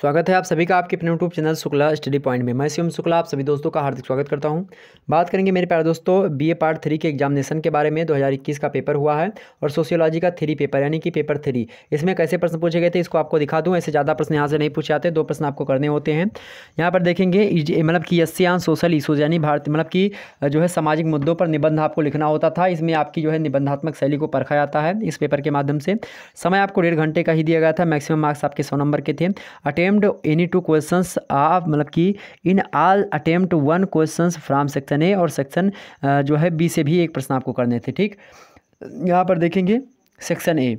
स्वागत है आप सभी का आपके अपने YouTube channel Shukla study point में मैं शिवम शुक्ला आप सभी दोस्तों का हार्दिक स्वागत करता हूं बात करेंगे मेरे प्यारे दोस्तों बीए पार्ट थ्री के एग्जामिनेशन के बारे में 2021 का पेपर हुआ है और सोशियोलॉजी का थ्री पेपर यानी कि पेपर थ्री इसमें कैसे प्रश्न पूछे गए थे इसको आपको दिखा दूँ ऐसे ज़्यादा प्रश्न यहाँ से नहीं पूछे आते दो प्रश्न आपको करने होते हैं यहाँ पर देखेंगे मतलब कि एस सोशल इशूज़ यानी भारत मतलब कि जो है सामाजिक मुद्दों पर निबंध आपको लिखना होता था इसमें आपकी जो है निबंधात्मक शैली को परखा जाता है इस पेपर के माध्यम से समय आपको डेढ़ घंटे का ही दिया गया था मैक्सिमम मार्क्स आपके सौ नंबर के थे attend attempt any two question आप मतलब कि in all attempt one question from section A और सेक्शन जो है बी से भी एक प्रश्न आपको करने थे ठीक यहाँ पर देखेंगे सेक्शन ए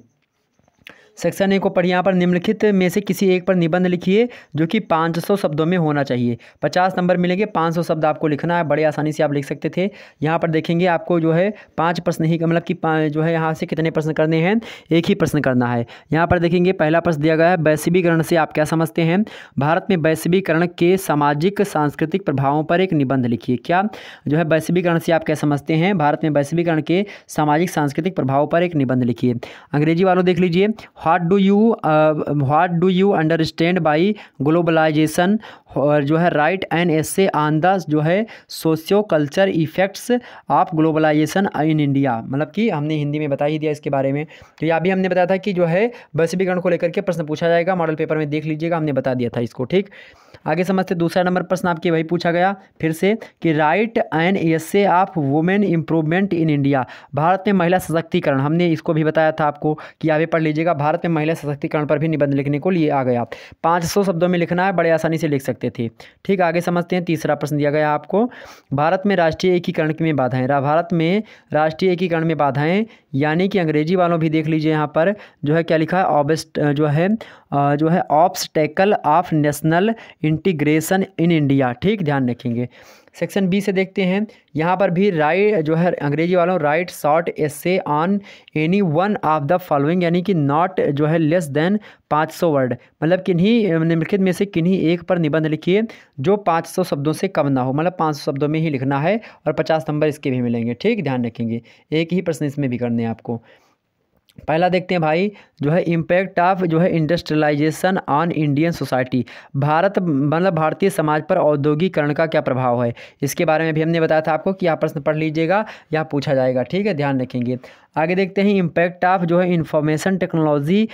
सेक्शन ए को पढ़िए यहाँ पर निम्नलिखित में से किसी एक पर निबंध लिखिए जो कि 500 शब्दों में होना चाहिए 50 नंबर मिलेंगे 500 शब्द आपको लिखना है बड़े आसानी से आप लिख सकते थे यहाँ पर देखेंगे आपको जो है पाँच प्रश्न ही मतलब कि जो है यहाँ से कितने प्रश्न करने हैं एक ही प्रश्न करना है यहाँ पर देखेंगे पहला प्रश्न दिया गया है वैश्वीकरण से आप क्या समझते हैं भारत में वैश्वीकरण के सामाजिक सांस्कृतिक प्रभावों पर एक निबंध लिखिए क्या जो है वैश्वीकरण से आप क्या समझते हैं भारत में वैश्वीकरण के सामाजिक सांस्कृतिक प्रभावों पर एक निबंध लिखिए अंग्रेजी वालों देख लीजिए what do you what do you understand by globalization और जो है right and essay on the जो है socio culture effects of globalization in India मतलब कि हमने हिंदी में बता ही दिया इसके बारे में तो ये भी हमने बताया था कि जो है वैश्वीकरण को लेकर के प्रश्न पूछा जाएगा मॉडल पेपर में देख लीजिएगा हमने बता दिया था इसको ठीक आगे समझते दूसरा नंबर प्रश्न आपके वही पूछा गया फिर से कि right and essay of women improvement in India Bharat में महिला सशक्तिकरण हमने इसको भी बताया था आपको कि यहाँ पे पढ़ लीजिएगा भारत भारत में महिला सशक्तिकरण पर भी निबंध लिखने को लिए आ गया पाँच सौ शब्दों में लिखना है बड़े आसानी से लिख सकते थे ठीक आगे समझते हैं तीसरा प्रश्न दिया गया आपको भारत में राष्ट्रीय एकीकरण में बाधाएं भारत में राष्ट्रीय एकीकरण में बाधाएं यानी कि अंग्रेजी वालों भी देख लीजिए यहाँ पर जो है क्या लिखा है ऑबेस्ट जो है जो है obstacle of national integration in India ठीक ध्यान रखेंगे सेक्शन बी से देखते हैं यहाँ पर भी राइट जो है अंग्रेजी वालों राइट शॉर्ट से on any one of the following यानी कि नॉट जो है लेस देन पाँच सौ वर्ड मतलब किन्हीं निम्नलिखित में से किन्हीं एक पर निबंध लिखिए जो पाँच सौ शब्दों से कम ना हो मतलब पाँच सौ शब्दों में ही लिखना है और पचास नंबर इसके भी मिलेंगे ठीक ध्यान रखेंगे एक ही प्रश्न इसमें भी करने हैं आपको पहला देखते हैं भाई जो है इम्पैक्ट ऑफ जो है industrialisation on Indian society Bharat मतलब भारतीय समाज पर औद्योगिकरण का क्या प्रभाव है इसके बारे में भी हमने बताया था आपको कि आप प्रश्न पढ़ लीजिएगा या पूछा जाएगा ठीक है ध्यान रखेंगे आगे देखते हैं इम्पैक्ट ऑफ जो है इंफॉर्मेशन टेक्नोलॉजी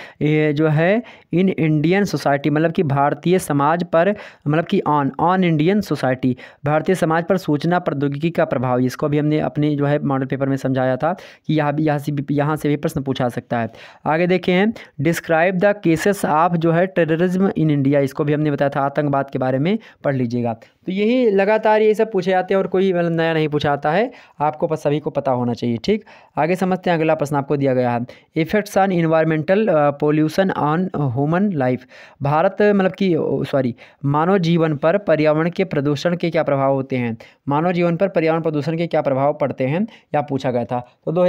जो है इन इंडियन सोसाइटी मतलब कि भारतीय समाज पर मतलब कि ऑन ऑन इंडियन सोसाइटी भारतीय समाज पर सूचना प्रौद्योगिकी का प्रभाव इसको भी हमने अपने जो है मॉडल पेपर में समझाया था कि यहाँ भी यहाँ से भी यहाँ से भी प्रश्न पूछा सकता है आगे देखें डिस्क्राइब द केसेस ऑफ जो है टेररिज्म इन इंडिया इसको भी हमने बताया था आतंकवाद के बारे में पढ़ लीजिएगा तो यही लगातार ये सब पूछे जाते हैं और कोई मतलब नया नहीं पूछा आता है आपको पस सभी को पता होना चाहिए ठीक आगे समझते हैं अगला प्रश्न आपको दिया गया है effects on environmental pollution on human life Bharat मतलब कि सॉरी मानव जीवन पर पर्यावरण के प्रदूषण के क्या प्रभाव होते हैं मानव जीवन पर पर्यावरण प्रदूषण के क्या प्रभाव पड़ते हैं या पूछा गया था तो दो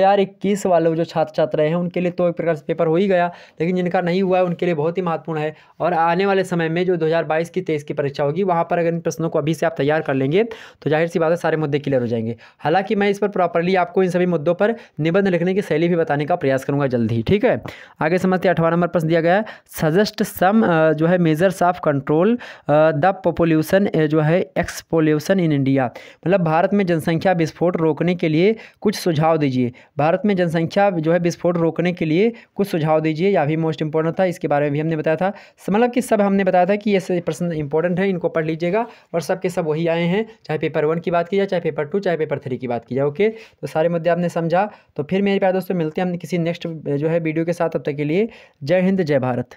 वाले जो छात्र छात्राएं हैं उनके लिए तो एक प्रकार से पेपर हो ही गया लेकिन जिनका नहीं हुआ है उनके लिए बहुत ही महत्वपूर्ण है और आने वाले समय में जो दो की तेईस की परीक्षा होगी वहाँ पर अगर इन प्रश्नों को अभी से आप तैयार कर लेंगे तो जाहिर सी बात है सारे मुद्दे क्लियर हो जाएंगे हालांकि मैं इस पर प्रॉपरली आपको इन सभी मुद्दों पर निबंध लिखने की शैली भी बताने का प्रयास करूँगा जल्द ही ठीक है आगे समझते हैं अठारह नंबर प्रश्न दिया गया है सजेस्ट सम जो है measures of control the population जो है एक्सपोल्यूशन इन इंडिया मतलब भारत में जनसंख्या विस्फोट रोकने के लिए कुछ सुझाव दीजिए भारत में जनसंख्या जो है विस्फोट रोकने के लिए कुछ सुझाव दीजिए या भी मोस्ट इंपॉर्टेंट था इसके बारे में भी हमने बताया था मतलब कि सब हमने बताया था कि ये प्रश्न इंपॉर्टेंट है इनको पढ़ लीजिएगा और सब के सब वही आए हैं चाहे पेपर वन की बात की जाए चाहे पेपर टू चाहे पेपर थ्री की बात की जाए ओके तो सारे मुद्दे आपने समझा तो फिर मेरे प्यार दोस्तों मिलते हैं हम किसी नेक्स्ट जो है वीडियो के साथ अब तक के लिए जय हिंद जय भारत